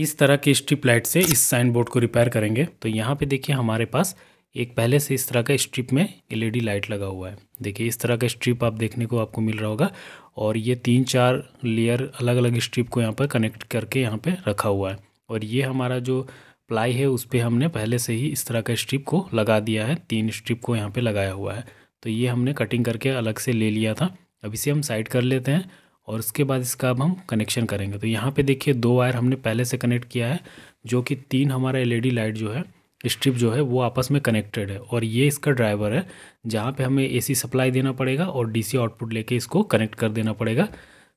इस तरह के स्ट्रिप लाइट से इस साइन बोर्ड को रिपेयर करेंगे तो यहाँ पे देखिए हमारे पास एक पहले से इस तरह का स्ट्रिप में एलईडी लाइट लगा हुआ है देखिए इस तरह का स्ट्रिप आप देखने को आपको मिल रहा होगा और ये तीन चार लेयर अलग अलग स्ट्रिप को यहाँ पर कनेक्ट करके यहाँ पे रखा हुआ है और ये हमारा जो प्लाई है उस पर हमने पहले से ही इस तरह का स्ट्रिप को लगा दिया है तीन स्ट्रिप को यहाँ पर लगाया हुआ है तो ये हमने कटिंग करके अलग से ले लिया था अब इसे हम साइड कर लेते हैं और उसके बाद इसका अब हम कनेक्शन करेंगे तो यहाँ पे देखिए दो वायर हमने पहले से कनेक्ट किया है जो कि तीन हमारा एलईडी लाइट जो है स्ट्रिप जो है वो आपस में कनेक्टेड है और ये इसका ड्राइवर है जहाँ पे हमें एसी सप्लाई देना पड़ेगा और डीसी आउटपुट लेके इसको कनेक्ट कर देना पड़ेगा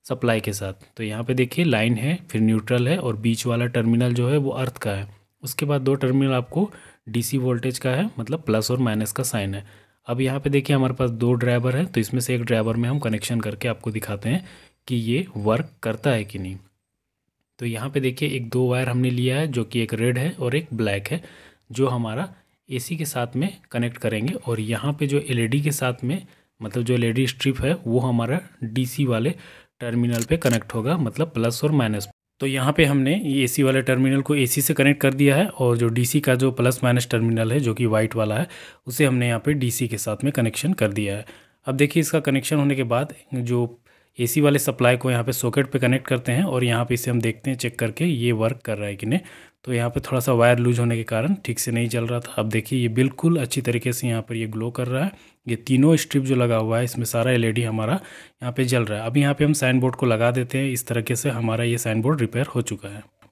सप्लाई के साथ तो यहाँ पर देखिए लाइन है फिर न्यूट्रल है और बीच वाला टर्मिनल जो है वो अर्थ का है उसके बाद दो टर्मिनल आपको डी वोल्टेज का है मतलब प्लस और माइनस का साइन है अब यहाँ पे देखिए हमारे पास दो ड्राइवर है तो इसमें से एक ड्राइवर में हम कनेक्शन करके आपको दिखाते हैं कि ये वर्क करता है कि नहीं तो यहाँ पे देखिए एक दो वायर हमने लिया है जो कि एक रेड है और एक ब्लैक है जो हमारा एसी के साथ में कनेक्ट करेंगे और यहाँ पे जो एलईडी e के साथ में मतलब जो एलईडी स्ट्रिप e है वो हमारा डीसी वाले टर्मिनल पे कनेक्ट होगा मतलब प्लस और माइनस तो यहाँ पे हमने ये सी वाले टर्मिनल को ए से कनेक्ट कर दिया है और जो डी का जो प्लस माइनस टर्मिनल है जो कि वाइट वाला है उसे हमने यहाँ पे डी के साथ में कनेक्शन कर दिया है अब देखिए इसका कनेक्शन होने के बाद जो एसी वाले सप्लाई को यहाँ पे सॉकेट पे कनेक्ट करते हैं और यहाँ पे इसे हम देखते हैं चेक करके ये वर्क कर रहा है कि नहीं तो यहाँ पे थोड़ा सा वायर लूज होने के कारण ठीक से नहीं चल रहा था अब देखिए ये बिल्कुल अच्छी तरीके से यहाँ पर ये ग्लो कर रहा है ये तीनों स्ट्रिप जो लगा हुआ है इसमें सारा एलईडी हमारा यहाँ पे जल रहा है अब यहाँ पे हम साइन बोर्ड को लगा देते हैं इस तरीके से हमारा ये साइन बोर्ड रिपेयर हो चुका है